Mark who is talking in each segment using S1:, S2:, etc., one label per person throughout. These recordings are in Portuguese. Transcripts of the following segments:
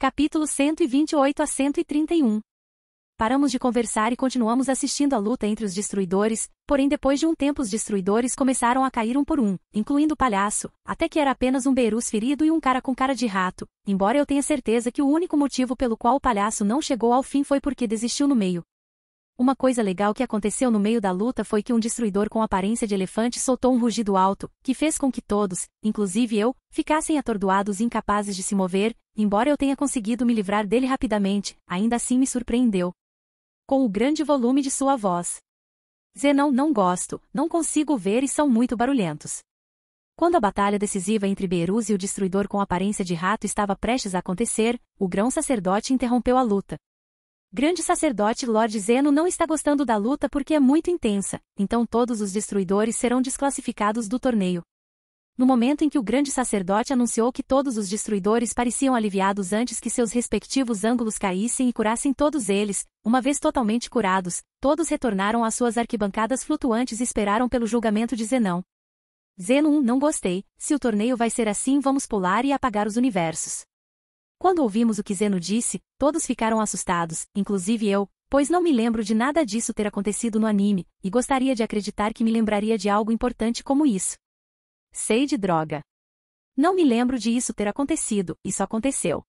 S1: Capítulo 128 a 131 Paramos de conversar e continuamos assistindo à luta entre os destruidores, porém depois de um tempo os destruidores começaram a cair um por um, incluindo o palhaço, até que era apenas um beirus ferido e um cara com cara de rato, embora eu tenha certeza que o único motivo pelo qual o palhaço não chegou ao fim foi porque desistiu no meio, uma coisa legal que aconteceu no meio da luta foi que um destruidor com aparência de elefante soltou um rugido alto, que fez com que todos, inclusive eu, ficassem atordoados e incapazes de se mover, embora eu tenha conseguido me livrar dele rapidamente, ainda assim me surpreendeu. Com o grande volume de sua voz. Zenão, não gosto, não consigo ver e são muito barulhentos. Quando a batalha decisiva entre Beruz e o destruidor com aparência de rato estava prestes a acontecer, o grão sacerdote interrompeu a luta, Grande sacerdote Lord Zeno não está gostando da luta porque é muito intensa, então todos os destruidores serão desclassificados do torneio. No momento em que o grande sacerdote anunciou que todos os destruidores pareciam aliviados antes que seus respectivos ângulos caíssem e curassem todos eles, uma vez totalmente curados, todos retornaram às suas arquibancadas flutuantes e esperaram pelo julgamento de Zenão. Zeno 1 Não gostei, se o torneio vai ser assim vamos pular e apagar os universos. Quando ouvimos o que Zeno disse, todos ficaram assustados, inclusive eu, pois não me lembro de nada disso ter acontecido no anime, e gostaria de acreditar que me lembraria de algo importante como isso. Sei de droga. Não me lembro de isso ter acontecido, isso aconteceu.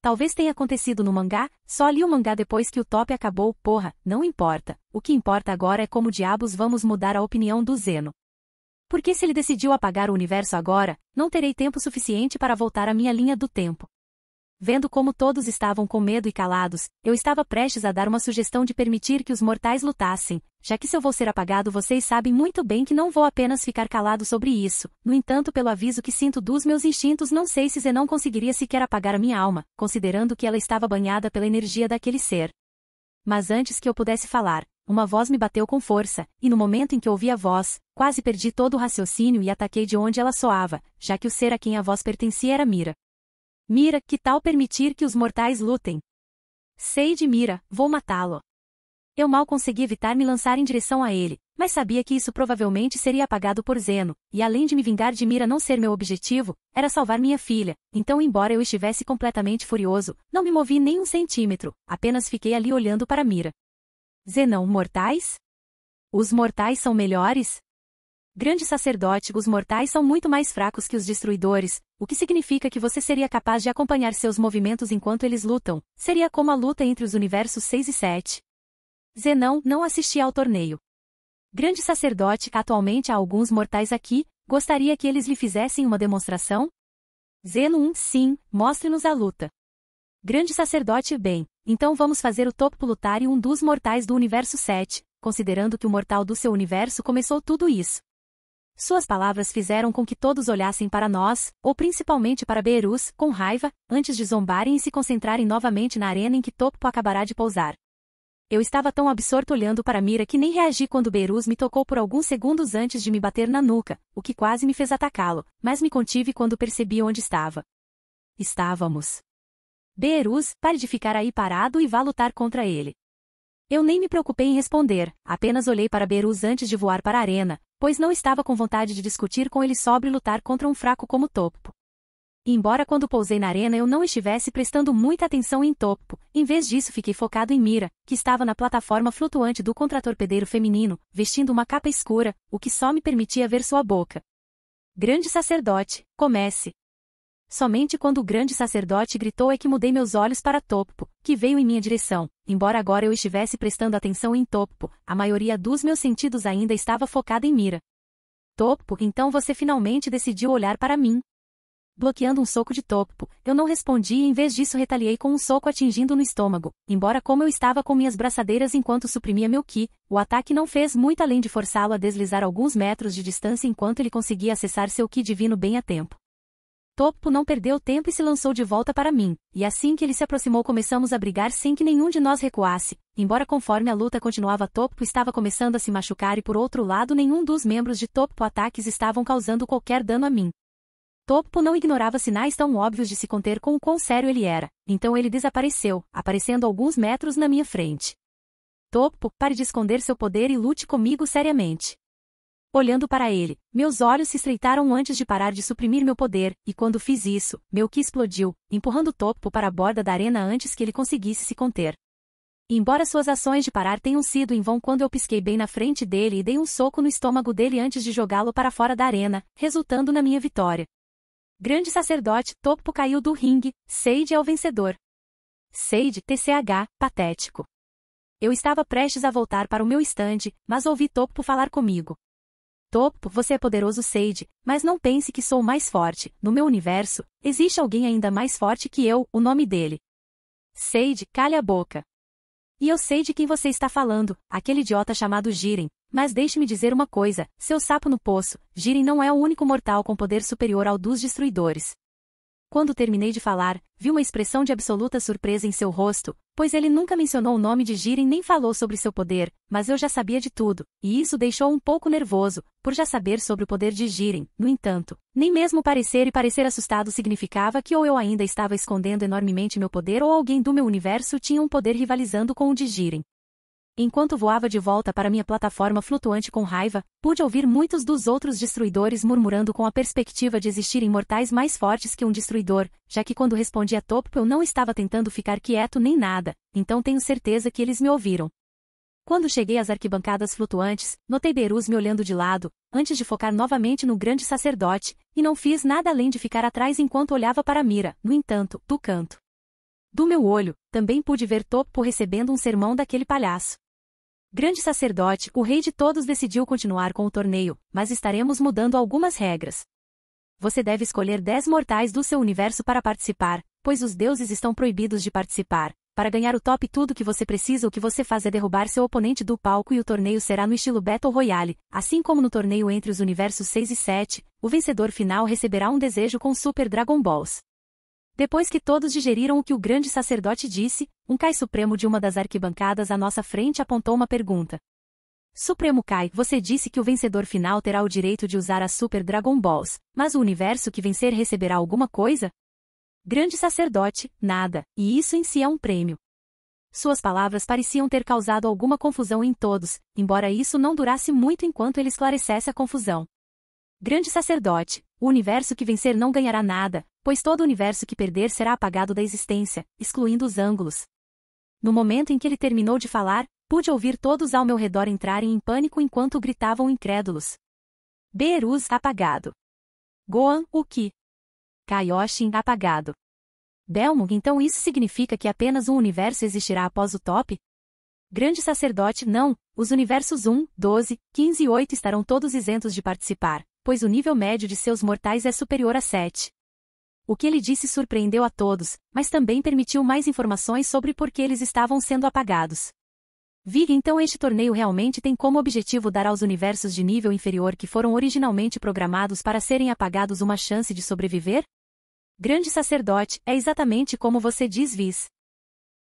S1: Talvez tenha acontecido no mangá, só li o mangá depois que o top acabou, porra, não importa. O que importa agora é como diabos vamos mudar a opinião do Zeno. Porque se ele decidiu apagar o universo agora, não terei tempo suficiente para voltar à minha linha do tempo. Vendo como todos estavam com medo e calados, eu estava prestes a dar uma sugestão de permitir que os mortais lutassem, já que se eu vou ser apagado vocês sabem muito bem que não vou apenas ficar calado sobre isso, no entanto pelo aviso que sinto dos meus instintos não sei se Zenon conseguiria sequer apagar a minha alma, considerando que ela estava banhada pela energia daquele ser. Mas antes que eu pudesse falar, uma voz me bateu com força, e no momento em que ouvi a voz, quase perdi todo o raciocínio e ataquei de onde ela soava, já que o ser a quem a voz pertencia era Mira. Mira, que tal permitir que os mortais lutem? Sei de Mira, vou matá-lo. Eu mal consegui evitar me lançar em direção a ele, mas sabia que isso provavelmente seria apagado por Zeno, e além de me vingar de Mira não ser meu objetivo, era salvar minha filha, então embora eu estivesse completamente furioso, não me movi nem um centímetro, apenas fiquei ali olhando para Mira. Zenão mortais? Os mortais são melhores? Grande sacerdote, os mortais são muito mais fracos que os destruidores, o que significa que você seria capaz de acompanhar seus movimentos enquanto eles lutam, seria como a luta entre os universos 6 e 7. Zenão não assisti ao torneio. Grande sacerdote, atualmente há alguns mortais aqui, gostaria que eles lhe fizessem uma demonstração? Zeno 1, sim, mostre-nos a luta. Grande sacerdote, bem, então vamos fazer o topo lutar e um dos mortais do universo 7, considerando que o mortal do seu universo começou tudo isso. Suas palavras fizeram com que todos olhassem para nós, ou principalmente para Beerus, com raiva, antes de zombarem e se concentrarem novamente na arena em que Topo acabará de pousar. Eu estava tão absorto olhando para Mira que nem reagi quando Beerus me tocou por alguns segundos antes de me bater na nuca, o que quase me fez atacá-lo, mas me contive quando percebi onde estava. Estávamos. Beerus, pare de ficar aí parado e vá lutar contra ele. Eu nem me preocupei em responder, apenas olhei para Berus antes de voar para a arena, pois não estava com vontade de discutir com ele sobre lutar contra um fraco como Topo. Embora quando pousei na arena eu não estivesse prestando muita atenção em Topo, em vez disso fiquei focado em Mira, que estava na plataforma flutuante do contratorpedeiro feminino, vestindo uma capa escura, o que só me permitia ver sua boca. Grande sacerdote, comece, Somente quando o grande sacerdote gritou é que mudei meus olhos para Topo, que veio em minha direção. Embora agora eu estivesse prestando atenção em Topo, a maioria dos meus sentidos ainda estava focada em Mira. Topo, então você finalmente decidiu olhar para mim. Bloqueando um soco de Topo, eu não respondi e em vez disso retaliei com um soco atingindo no estômago. Embora como eu estava com minhas braçadeiras enquanto suprimia meu ki, o ataque não fez muito além de forçá-lo a deslizar alguns metros de distância enquanto ele conseguia acessar seu ki divino bem a tempo. Topo não perdeu tempo e se lançou de volta para mim, e assim que ele se aproximou começamos a brigar sem que nenhum de nós recuasse, embora conforme a luta continuava Topo estava começando a se machucar e por outro lado nenhum dos membros de Topo ataques estavam causando qualquer dano a mim. Topo não ignorava sinais tão óbvios de se conter com o quão sério ele era, então ele desapareceu, aparecendo alguns metros na minha frente. Topo, pare de esconder seu poder e lute comigo seriamente. Olhando para ele, meus olhos se estreitaram antes de parar de suprimir meu poder, e quando fiz isso, meu que explodiu, empurrando Topo para a borda da arena antes que ele conseguisse se conter. Embora suas ações de parar tenham sido em vão quando eu pisquei bem na frente dele e dei um soco no estômago dele antes de jogá-lo para fora da arena, resultando na minha vitória. Grande sacerdote, Topo caiu do ringue, Seide é o vencedor. Seide, TCH, patético. Eu estava prestes a voltar para o meu estande, mas ouvi Topo falar comigo. Topo, você é poderoso Sage, mas não pense que sou mais forte. No meu universo, existe alguém ainda mais forte que eu, o nome dele. Sage, calha a boca. E eu sei de quem você está falando, aquele idiota chamado Jiren. Mas deixe-me dizer uma coisa, seu sapo no poço, Jiren não é o único mortal com poder superior ao dos destruidores. Quando terminei de falar, vi uma expressão de absoluta surpresa em seu rosto, pois ele nunca mencionou o nome de Jiren nem falou sobre seu poder, mas eu já sabia de tudo, e isso deixou um pouco nervoso, por já saber sobre o poder de Jiren, no entanto. Nem mesmo parecer e parecer assustado significava que ou eu ainda estava escondendo enormemente meu poder ou alguém do meu universo tinha um poder rivalizando com o de Jiren. Enquanto voava de volta para minha plataforma flutuante com raiva, pude ouvir muitos dos outros destruidores murmurando com a perspectiva de existirem mortais mais fortes que um destruidor, já que quando respondi a Topo eu não estava tentando ficar quieto nem nada, então tenho certeza que eles me ouviram. Quando cheguei às arquibancadas flutuantes, notei Berus me olhando de lado, antes de focar novamente no grande sacerdote, e não fiz nada além de ficar atrás enquanto olhava para Mira, no entanto, do canto. Do meu olho, também pude ver Topo recebendo um sermão daquele palhaço. Grande sacerdote, o rei de todos decidiu continuar com o torneio, mas estaremos mudando algumas regras. Você deve escolher 10 mortais do seu universo para participar, pois os deuses estão proibidos de participar. Para ganhar o top tudo que você precisa o que você faz é derrubar seu oponente do palco e o torneio será no estilo Battle Royale, assim como no torneio entre os universos 6 e 7, o vencedor final receberá um desejo com Super Dragon Balls. Depois que todos digeriram o que o grande sacerdote disse, um cai supremo de uma das arquibancadas à nossa frente apontou uma pergunta. Supremo Kai, você disse que o vencedor final terá o direito de usar as Super Dragon Balls, mas o universo que vencer receberá alguma coisa? Grande sacerdote, nada, e isso em si é um prêmio. Suas palavras pareciam ter causado alguma confusão em todos, embora isso não durasse muito enquanto ele esclarecesse a confusão. Grande sacerdote, o universo que vencer não ganhará nada, pois todo universo que perder será apagado da existência, excluindo os ângulos, no momento em que ele terminou de falar, pude ouvir todos ao meu redor entrarem em pânico enquanto gritavam incrédulos. Berus apagado. Goan, o que? Kaioshin apagado. Delmung, então isso significa que apenas um universo existirá após o top? Grande sacerdote, não, os universos 1, 12, 15 e 8 estarão todos isentos de participar, pois o nível médio de seus mortais é superior a 7. O que ele disse surpreendeu a todos, mas também permitiu mais informações sobre por que eles estavam sendo apagados. Viga então este torneio realmente tem como objetivo dar aos universos de nível inferior que foram originalmente programados para serem apagados uma chance de sobreviver? Grande sacerdote, é exatamente como você diz Viz.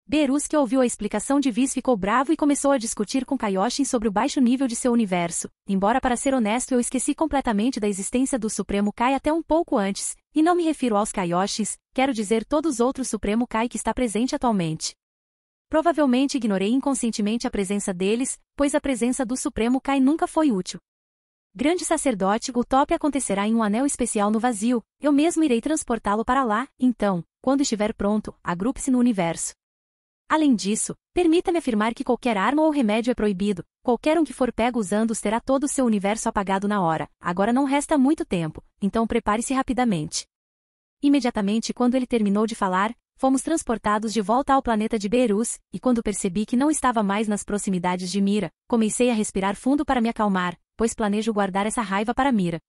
S1: Berus que ouviu a explicação de Viz ficou bravo e começou a discutir com Kaioshin sobre o baixo nível de seu universo, embora para ser honesto eu esqueci completamente da existência do Supremo Kai até um pouco antes, e não me refiro aos kaioshis, quero dizer todos os outros Supremo Kai que está presente atualmente. Provavelmente ignorei inconscientemente a presença deles, pois a presença do Supremo Kai nunca foi útil. Grande sacerdote, o top acontecerá em um anel especial no vazio, eu mesmo irei transportá-lo para lá, então, quando estiver pronto, agrupe-se no universo. Além disso, permita-me afirmar que qualquer arma ou remédio é proibido, qualquer um que for pego usando-os terá todo o seu universo apagado na hora, agora não resta muito tempo, então prepare-se rapidamente. Imediatamente quando ele terminou de falar, fomos transportados de volta ao planeta de Beerus, e quando percebi que não estava mais nas proximidades de Mira, comecei a respirar fundo para me acalmar, pois planejo guardar essa raiva para Mira.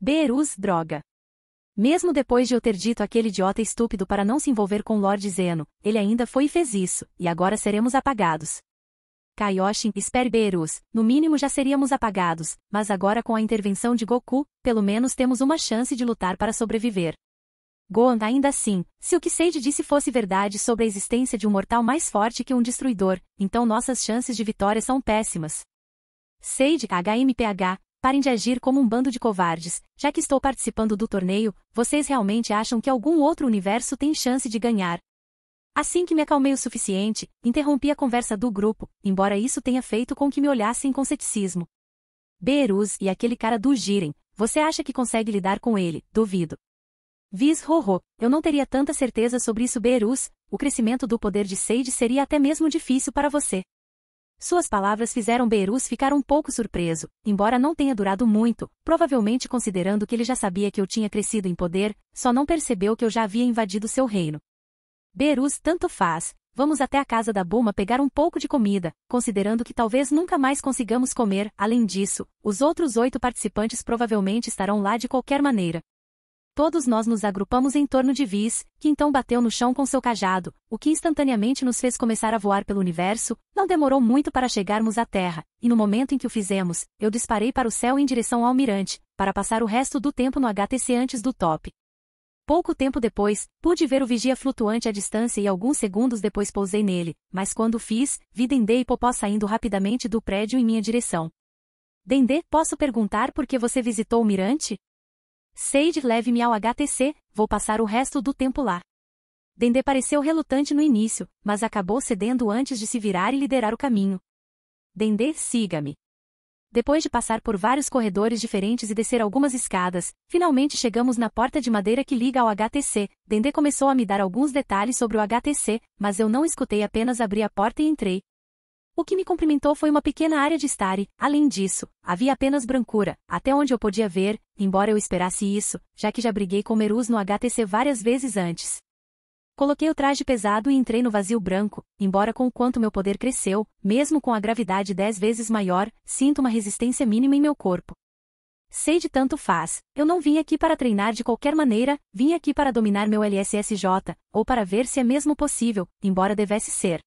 S1: Beerus droga. Mesmo depois de eu ter dito aquele idiota estúpido para não se envolver com Lord Zeno, ele ainda foi e fez isso, e agora seremos apagados. Kaioshin, espere Beerus, no mínimo já seríamos apagados, mas agora com a intervenção de Goku, pelo menos temos uma chance de lutar para sobreviver. Gohan ainda assim, se o que Sage disse fosse verdade sobre a existência de um mortal mais forte que um destruidor, então nossas chances de vitória são péssimas. Sage HMPH, Parem de agir como um bando de covardes, já que estou participando do torneio, vocês realmente acham que algum outro universo tem chance de ganhar. Assim que me acalmei o suficiente, interrompi a conversa do grupo, embora isso tenha feito com que me olhassem com ceticismo. Beerus e aquele cara do Girem, você acha que consegue lidar com ele, duvido. Viz Rorô, eu não teria tanta certeza sobre isso Beerus. o crescimento do poder de Sage seria até mesmo difícil para você. Suas palavras fizeram Berus ficar um pouco surpreso, embora não tenha durado muito, provavelmente considerando que ele já sabia que eu tinha crescido em poder, só não percebeu que eu já havia invadido seu reino. Berus, tanto faz, vamos até a casa da Buma pegar um pouco de comida, considerando que talvez nunca mais consigamos comer, além disso, os outros oito participantes provavelmente estarão lá de qualquer maneira, Todos nós nos agrupamos em torno de Viz, que então bateu no chão com seu cajado, o que instantaneamente nos fez começar a voar pelo universo, não demorou muito para chegarmos à Terra, e no momento em que o fizemos, eu disparei para o céu em direção ao almirante, para passar o resto do tempo no HTC antes do top. Pouco tempo depois, pude ver o vigia flutuante à distância e alguns segundos depois pousei nele, mas quando fiz, vi Dendê e Popó saindo rapidamente do prédio em minha direção. Dendê, posso perguntar por que você visitou o mirante? Sage leve-me ao HTC, vou passar o resto do tempo lá. Dendê pareceu relutante no início, mas acabou cedendo antes de se virar e liderar o caminho. Dendê, siga-me. Depois de passar por vários corredores diferentes e descer algumas escadas, finalmente chegamos na porta de madeira que liga ao HTC. Dendê começou a me dar alguns detalhes sobre o HTC, mas eu não escutei apenas abri a porta e entrei, o que me cumprimentou foi uma pequena área de estar e, além disso, havia apenas brancura, até onde eu podia ver, embora eu esperasse isso, já que já briguei com Merus no HTC várias vezes antes. Coloquei o traje pesado e entrei no vazio branco, embora com o quanto meu poder cresceu, mesmo com a gravidade dez vezes maior, sinto uma resistência mínima em meu corpo. Sei de tanto faz, eu não vim aqui para treinar de qualquer maneira, vim aqui para dominar meu LSSJ, ou para ver se é mesmo possível, embora devesse ser.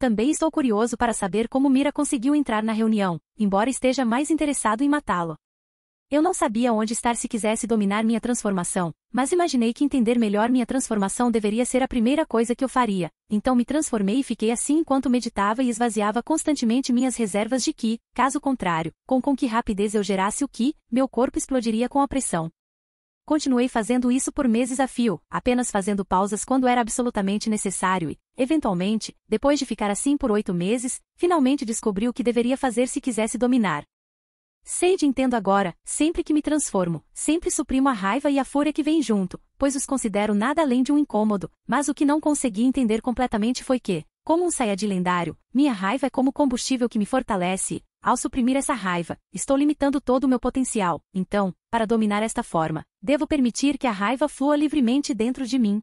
S1: Também estou curioso para saber como Mira conseguiu entrar na reunião, embora esteja mais interessado em matá-lo. Eu não sabia onde estar se quisesse dominar minha transformação, mas imaginei que entender melhor minha transformação deveria ser a primeira coisa que eu faria, então me transformei e fiquei assim enquanto meditava e esvaziava constantemente minhas reservas de Ki, caso contrário, com com que rapidez eu gerasse o Ki, meu corpo explodiria com a pressão. Continuei fazendo isso por meses a fio, apenas fazendo pausas quando era absolutamente necessário e, eventualmente, depois de ficar assim por oito meses, finalmente descobri o que deveria fazer se quisesse dominar. Sei de entendo agora, sempre que me transformo, sempre suprimo a raiva e a fúria que vem junto, pois os considero nada além de um incômodo, mas o que não consegui entender completamente foi que, como um saiyajin lendário, minha raiva é como combustível que me fortalece, ao suprimir essa raiva, estou limitando todo o meu potencial, então, para dominar esta forma, devo permitir que a raiva flua livremente dentro de mim.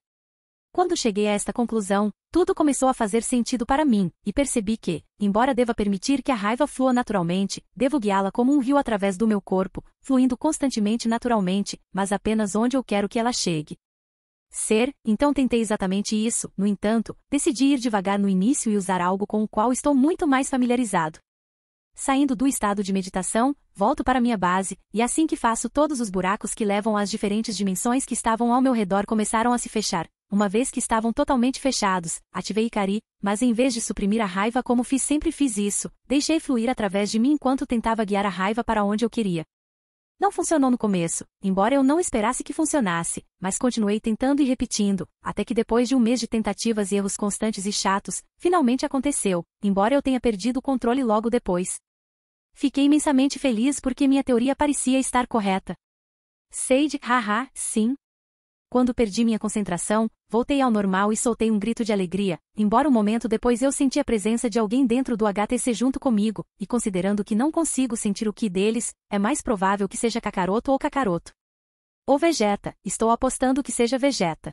S1: Quando cheguei a esta conclusão, tudo começou a fazer sentido para mim, e percebi que, embora deva permitir que a raiva flua naturalmente, devo guiá-la como um rio através do meu corpo, fluindo constantemente naturalmente, mas apenas onde eu quero que ela chegue. Ser, então tentei exatamente isso, no entanto, decidi ir devagar no início e usar algo com o qual estou muito mais familiarizado. Saindo do estado de meditação, volto para minha base, e assim que faço todos os buracos que levam às diferentes dimensões que estavam ao meu redor começaram a se fechar. Uma vez que estavam totalmente fechados, ativei Ikari, mas em vez de suprimir a raiva como fiz sempre fiz isso, deixei fluir através de mim enquanto tentava guiar a raiva para onde eu queria. Não funcionou no começo, embora eu não esperasse que funcionasse, mas continuei tentando e repetindo, até que depois de um mês de tentativas e erros constantes e chatos, finalmente aconteceu, embora eu tenha perdido o controle logo depois. Fiquei imensamente feliz porque minha teoria parecia estar correta. Sage, haha, sim. Quando perdi minha concentração, voltei ao normal e soltei um grito de alegria, embora um momento depois eu senti a presença de alguém dentro do HTC junto comigo, e considerando que não consigo sentir o que deles, é mais provável que seja Kakaroto ou Kakaroto. Ou Vegeta, estou apostando que seja Vegeta.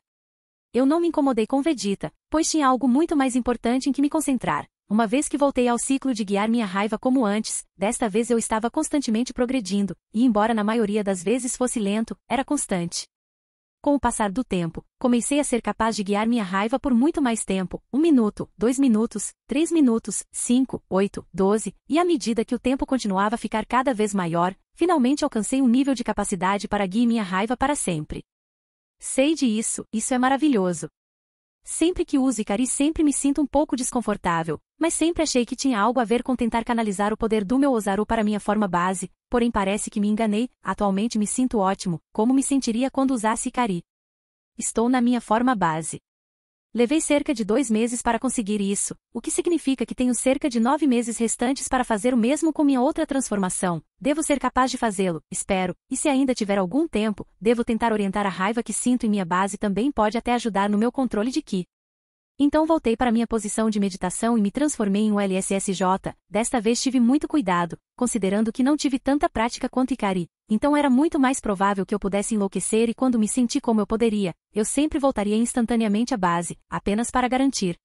S1: Eu não me incomodei com Vegeta, pois tinha algo muito mais importante em que me concentrar. Uma vez que voltei ao ciclo de guiar minha raiva como antes, desta vez eu estava constantemente progredindo, e embora na maioria das vezes fosse lento, era constante. Com o passar do tempo, comecei a ser capaz de guiar minha raiva por muito mais tempo, um minuto, dois minutos, três minutos, cinco, oito, doze, e à medida que o tempo continuava a ficar cada vez maior, finalmente alcancei um nível de capacidade para guiar minha raiva para sempre. Sei disso, isso é maravilhoso. Sempre que uso Ikari sempre me sinto um pouco desconfortável, mas sempre achei que tinha algo a ver com tentar canalizar o poder do meu Ozaru para minha forma base, porém parece que me enganei, atualmente me sinto ótimo, como me sentiria quando usasse Ikari. Estou na minha forma base. Levei cerca de dois meses para conseguir isso, o que significa que tenho cerca de nove meses restantes para fazer o mesmo com minha outra transformação. Devo ser capaz de fazê-lo, espero, e se ainda tiver algum tempo, devo tentar orientar a raiva que sinto em minha base também pode até ajudar no meu controle de Ki. Então voltei para minha posição de meditação e me transformei em um LSSJ, desta vez tive muito cuidado, considerando que não tive tanta prática quanto Ikari. Então era muito mais provável que eu pudesse enlouquecer e quando me senti como eu poderia, eu sempre voltaria instantaneamente à base, apenas para garantir.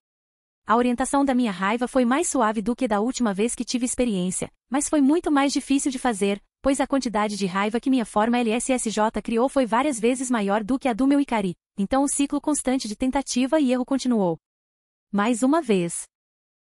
S1: A orientação da minha raiva foi mais suave do que da última vez que tive experiência, mas foi muito mais difícil de fazer, pois a quantidade de raiva que minha forma LSSJ criou foi várias vezes maior do que a do meu Ikari, então o ciclo constante de tentativa e erro continuou. Mais uma vez.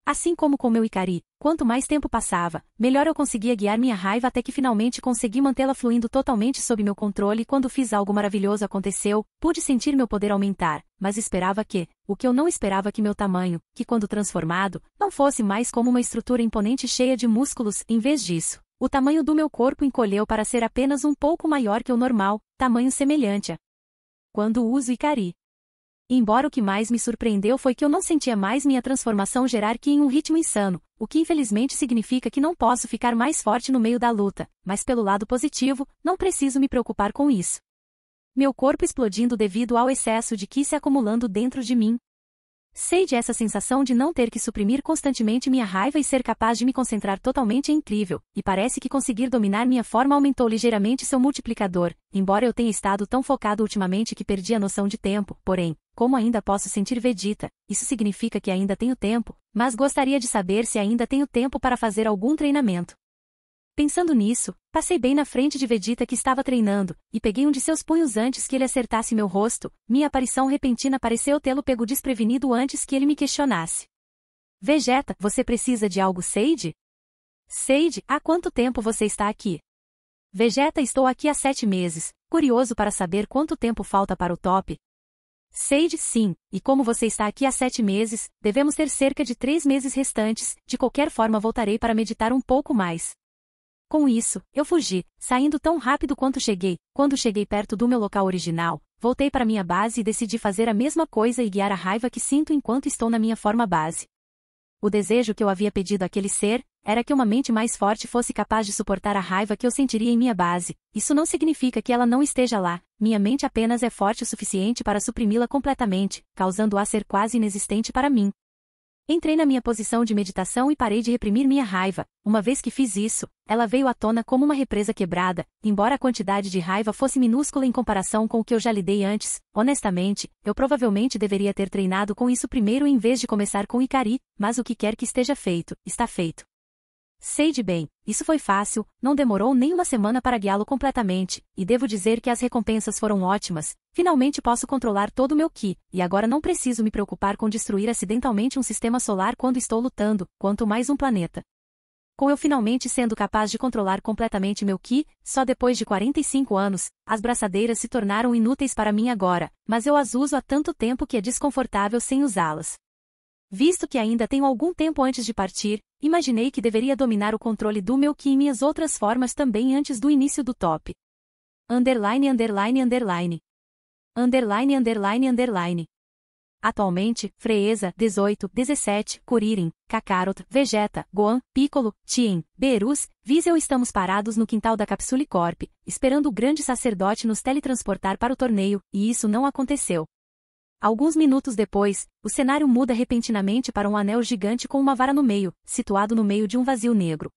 S1: Assim como com meu Ikari, quanto mais tempo passava, melhor eu conseguia guiar minha raiva até que finalmente consegui mantê-la fluindo totalmente sob meu controle e quando fiz algo maravilhoso aconteceu, pude sentir meu poder aumentar, mas esperava que, o que eu não esperava que meu tamanho, que quando transformado, não fosse mais como uma estrutura imponente cheia de músculos, em vez disso, o tamanho do meu corpo encolheu para ser apenas um pouco maior que o normal, tamanho semelhante a quando uso Ikari. Embora o que mais me surpreendeu foi que eu não sentia mais minha transformação gerar que em um ritmo insano, o que infelizmente significa que não posso ficar mais forte no meio da luta, mas pelo lado positivo, não preciso me preocupar com isso. Meu corpo explodindo devido ao excesso de ki se acumulando dentro de mim, Sei de essa sensação de não ter que suprimir constantemente minha raiva e ser capaz de me concentrar totalmente é incrível, e parece que conseguir dominar minha forma aumentou ligeiramente seu multiplicador, embora eu tenha estado tão focado ultimamente que perdi a noção de tempo, porém, como ainda posso sentir Vegeta, isso significa que ainda tenho tempo, mas gostaria de saber se ainda tenho tempo para fazer algum treinamento. Pensando nisso, passei bem na frente de Vegeta que estava treinando, e peguei um de seus punhos antes que ele acertasse meu rosto, minha aparição repentina pareceu tê-lo pego desprevenido antes que ele me questionasse. Vegeta, você precisa de algo, Sage? Sage, há quanto tempo você está aqui? Vegeta, estou aqui há sete meses, curioso para saber quanto tempo falta para o top. Sage, sim, e como você está aqui há sete meses, devemos ter cerca de três meses restantes, de qualquer forma voltarei para meditar um pouco mais. Com isso, eu fugi, saindo tão rápido quanto cheguei. Quando cheguei perto do meu local original, voltei para minha base e decidi fazer a mesma coisa e guiar a raiva que sinto enquanto estou na minha forma base. O desejo que eu havia pedido àquele ser era que uma mente mais forte fosse capaz de suportar a raiva que eu sentiria em minha base. Isso não significa que ela não esteja lá, minha mente apenas é forte o suficiente para suprimi-la completamente, causando-a ser quase inexistente para mim. Entrei na minha posição de meditação e parei de reprimir minha raiva. Uma vez que fiz isso, ela veio à tona como uma represa quebrada, embora a quantidade de raiva fosse minúscula em comparação com o que eu já lidei antes. Honestamente, eu provavelmente deveria ter treinado com isso primeiro em vez de começar com Ikari, mas o que quer que esteja feito, está feito. Sei de bem, isso foi fácil, não demorou nem uma semana para guiá-lo completamente, e devo dizer que as recompensas foram ótimas, finalmente posso controlar todo o meu Ki, e agora não preciso me preocupar com destruir acidentalmente um sistema solar quando estou lutando, quanto mais um planeta. Com eu finalmente sendo capaz de controlar completamente meu Ki, só depois de 45 anos, as braçadeiras se tornaram inúteis para mim agora, mas eu as uso há tanto tempo que é desconfortável sem usá-las. Visto que ainda tenho algum tempo antes de partir, imaginei que deveria dominar o controle do meu Kim e as outras formas também antes do início do top. Underline, underline, underline. Underline, underline, underline. Atualmente, Freeza, 18, 17, Kuririn, Kakarot, Vegeta, Gohan, Piccolo, Tien, Berus, Viseu estamos parados no quintal da Capsule Corp, esperando o grande sacerdote nos teletransportar para o torneio, e isso não aconteceu. Alguns minutos depois, o cenário muda repentinamente para um anel gigante com uma vara no meio, situado no meio de um vazio negro.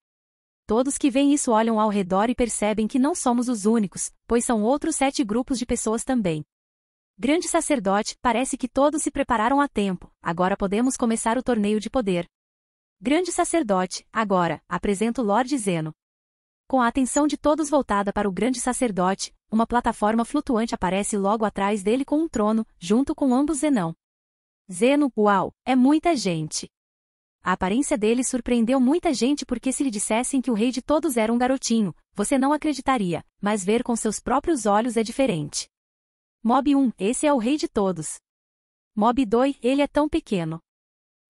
S1: Todos que veem isso olham ao redor e percebem que não somos os únicos, pois são outros sete grupos de pessoas também. Grande sacerdote, parece que todos se prepararam a tempo, agora podemos começar o torneio de poder. Grande sacerdote, agora, apresento Lorde Zeno. Com a atenção de todos voltada para o grande sacerdote, uma plataforma flutuante aparece logo atrás dele com um trono, junto com ambos Zenão. Zeno, uau, é muita gente. A aparência dele surpreendeu muita gente porque se lhe dissessem que o rei de todos era um garotinho, você não acreditaria, mas ver com seus próprios olhos é diferente. Mob 1, esse é o rei de todos. Mob 2, ele é tão pequeno.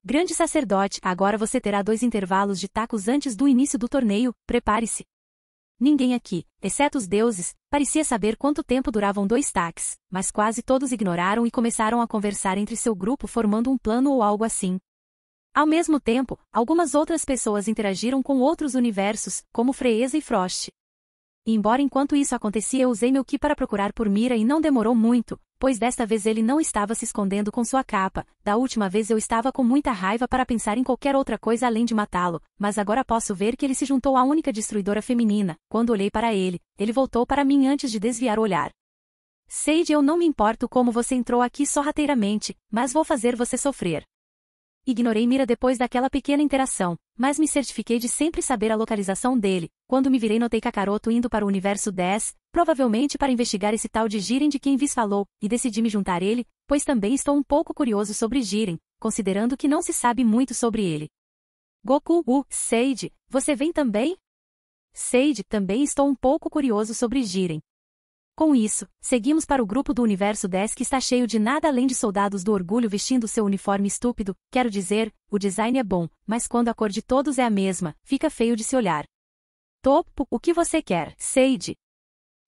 S1: Grande sacerdote, agora você terá dois intervalos de tacos antes do início do torneio, prepare-se, Ninguém aqui, exceto os deuses, parecia saber quanto tempo duravam dois taques, mas quase todos ignoraram e começaram a conversar entre seu grupo formando um plano ou algo assim. Ao mesmo tempo, algumas outras pessoas interagiram com outros universos, como Freeza e Frost, embora enquanto isso acontecia eu usei meu ki para procurar por Mira e não demorou muito, pois desta vez ele não estava se escondendo com sua capa, da última vez eu estava com muita raiva para pensar em qualquer outra coisa além de matá-lo, mas agora posso ver que ele se juntou à única destruidora feminina, quando olhei para ele, ele voltou para mim antes de desviar o olhar. Sage eu não me importo como você entrou aqui sorrateiramente, mas vou fazer você sofrer. Ignorei Mira depois daquela pequena interação, mas me certifiquei de sempre saber a localização dele. Quando me virei notei Kakaroto indo para o universo 10, provavelmente para investigar esse tal de Jiren de quem Viz falou, e decidi me juntar ele, pois também estou um pouco curioso sobre Jiren, considerando que não se sabe muito sobre ele. Goku, U, Seide, você vem também? Seide, também estou um pouco curioso sobre Jiren, com isso, seguimos para o grupo do Universo 10 que está cheio de nada além de soldados do orgulho vestindo seu uniforme estúpido, quero dizer, o design é bom, mas quando a cor de todos é a mesma, fica feio de se olhar. Topo, o que você quer, Sage?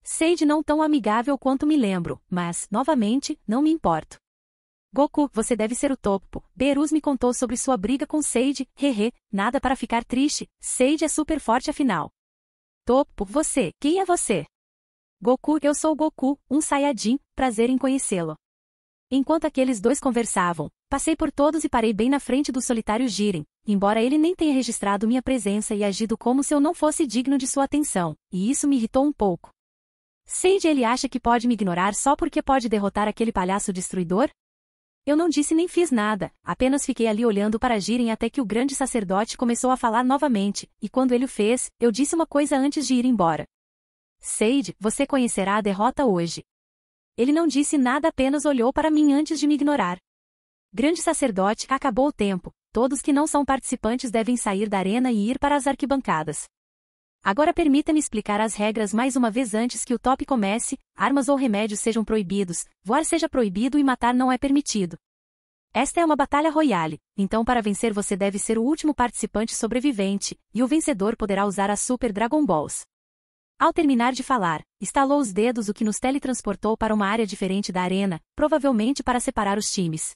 S1: Sage não tão amigável quanto me lembro, mas, novamente, não me importo. Goku, você deve ser o topo. Beruz me contou sobre sua briga com Sage, hehe, nada para ficar triste, Sage é super forte afinal. Topo, você, quem é você? Goku, eu sou Goku, um Saiyajin, prazer em conhecê-lo. Enquanto aqueles dois conversavam, passei por todos e parei bem na frente do solitário Jiren, embora ele nem tenha registrado minha presença e agido como se eu não fosse digno de sua atenção, e isso me irritou um pouco. Sende ele acha que pode me ignorar só porque pode derrotar aquele palhaço destruidor? Eu não disse nem fiz nada, apenas fiquei ali olhando para Jiren até que o grande sacerdote começou a falar novamente, e quando ele o fez, eu disse uma coisa antes de ir embora. Sage, você conhecerá a derrota hoje. Ele não disse nada apenas olhou para mim antes de me ignorar. Grande sacerdote, acabou o tempo. Todos que não são participantes devem sair da arena e ir para as arquibancadas. Agora permita-me explicar as regras mais uma vez antes que o top comece, armas ou remédios sejam proibidos, voar seja proibido e matar não é permitido. Esta é uma batalha royale, então para vencer você deve ser o último participante sobrevivente, e o vencedor poderá usar as Super Dragon Balls. Ao terminar de falar, estalou os dedos o que nos teletransportou para uma área diferente da arena, provavelmente para separar os times.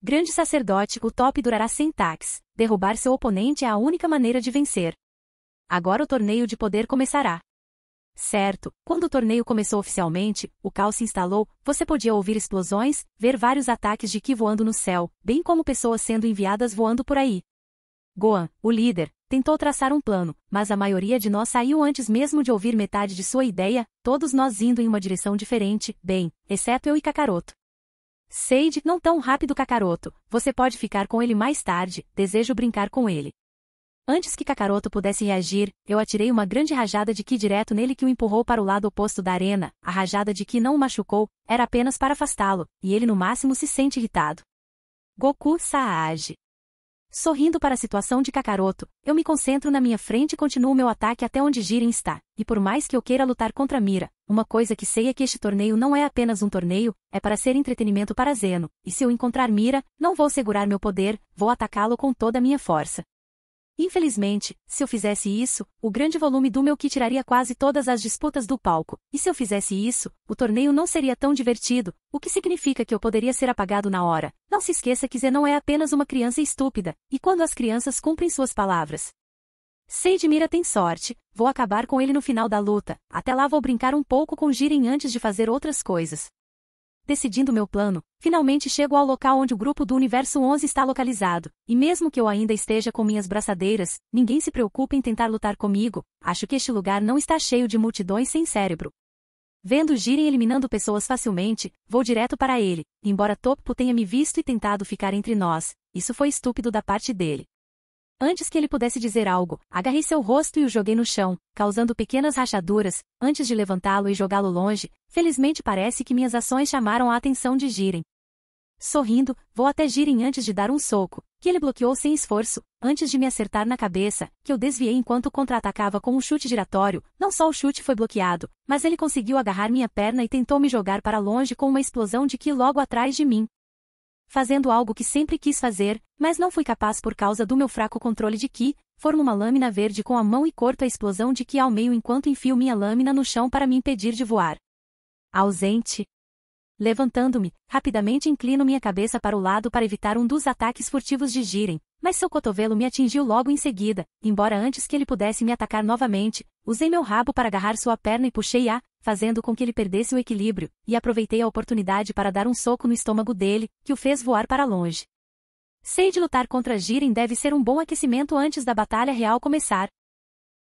S1: Grande sacerdote, o top durará sem taques, derrubar seu oponente é a única maneira de vencer. Agora o torneio de poder começará. Certo, quando o torneio começou oficialmente, o caos se instalou, você podia ouvir explosões, ver vários ataques de Ki voando no céu, bem como pessoas sendo enviadas voando por aí. Gohan, o líder, tentou traçar um plano, mas a maioria de nós saiu antes mesmo de ouvir metade de sua ideia, todos nós indo em uma direção diferente, bem, exceto eu e Kakaroto. Seide, não tão rápido Kakaroto, você pode ficar com ele mais tarde, desejo brincar com ele. Antes que Kakaroto pudesse reagir, eu atirei uma grande rajada de Ki direto nele que o empurrou para o lado oposto da arena, a rajada de Ki não o machucou, era apenas para afastá-lo, e ele no máximo se sente irritado. Goku Saage Sorrindo para a situação de Kakaroto, eu me concentro na minha frente e continuo meu ataque até onde Jiren está, e por mais que eu queira lutar contra Mira, uma coisa que sei é que este torneio não é apenas um torneio, é para ser entretenimento para Zeno, e se eu encontrar Mira, não vou segurar meu poder, vou atacá-lo com toda a minha força. Infelizmente, se eu fizesse isso, o grande volume do meu que tiraria quase todas as disputas do palco, e se eu fizesse isso, o torneio não seria tão divertido, o que significa que eu poderia ser apagado na hora. Não se esqueça que Zé não é apenas uma criança estúpida, e quando as crianças cumprem suas palavras. Seid Mira tem sorte, vou acabar com ele no final da luta, até lá vou brincar um pouco com Jiren antes de fazer outras coisas. Decidindo meu plano, finalmente chego ao local onde o grupo do Universo 11 está localizado, e mesmo que eu ainda esteja com minhas braçadeiras, ninguém se preocupe em tentar lutar comigo, acho que este lugar não está cheio de multidões sem cérebro. Vendo girem eliminando pessoas facilmente, vou direto para ele, embora Toppo tenha me visto e tentado ficar entre nós, isso foi estúpido da parte dele. Antes que ele pudesse dizer algo, agarrei seu rosto e o joguei no chão, causando pequenas rachaduras, antes de levantá-lo e jogá-lo longe. Felizmente parece que minhas ações chamaram a atenção de Jiren. Sorrindo, vou até Jiren antes de dar um soco, que ele bloqueou sem esforço, antes de me acertar na cabeça, que eu desviei enquanto contra-atacava com um chute giratório. Não só o chute foi bloqueado, mas ele conseguiu agarrar minha perna e tentou me jogar para longe com uma explosão de ki logo atrás de mim, fazendo algo que sempre quis fazer, mas não fui capaz por causa do meu fraco controle de Ki, formo uma lâmina verde com a mão e corto a explosão de Ki ao meio enquanto enfio minha lâmina no chão para me impedir de voar. Ausente. Levantando-me, rapidamente inclino minha cabeça para o lado para evitar um dos ataques furtivos de Jiren, mas seu cotovelo me atingiu logo em seguida, embora antes que ele pudesse me atacar novamente, usei meu rabo para agarrar sua perna e puxei-a, fazendo com que ele perdesse o equilíbrio, e aproveitei a oportunidade para dar um soco no estômago dele, que o fez voar para longe. Sei de lutar contra Jiren deve ser um bom aquecimento antes da batalha real começar,